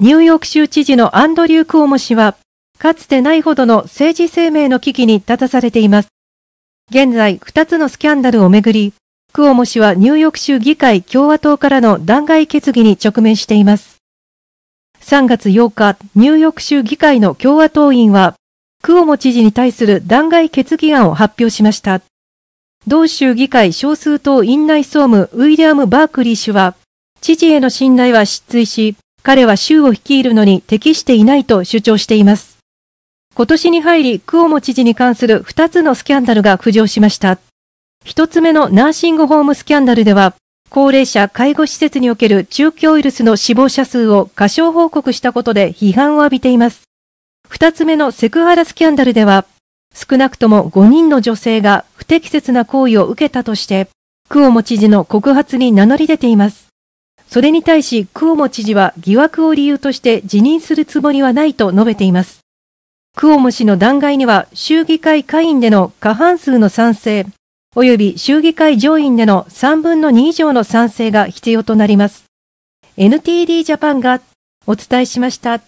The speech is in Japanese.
ニューヨーク州知事のアンドリュー・クオモ氏は、かつてないほどの政治生命の危機に立たされています。現在、二つのスキャンダルをめぐり、クオモ氏はニューヨーク州議会共和党からの弾劾決議に直面しています。3月8日、ニューヨーク州議会の共和党員は、クオモ知事に対する弾劾決議案を発表しました。同州議会少数党院内総務ウィリアム・バークリー氏は、知事への信頼は失墜し、彼は州を率いるのに適していないと主張しています。今年に入り、クオモ知事に関する2つのスキャンダルが浮上しました。1つ目のナーシングホームスキャンダルでは、高齢者介護施設における中期ウイルスの死亡者数を過小報告したことで批判を浴びています。2つ目のセクハラスキャンダルでは、少なくとも5人の女性が不適切な行為を受けたとして、クオモ知事の告発に名乗り出ています。それに対し、クオモ知事は疑惑を理由として辞任するつもりはないと述べています。クオモ氏の弾劾には、衆議会下院での過半数の賛成、及び衆議会上院での3分の2以上の賛成が必要となります。NTD ジャパンがお伝えしました。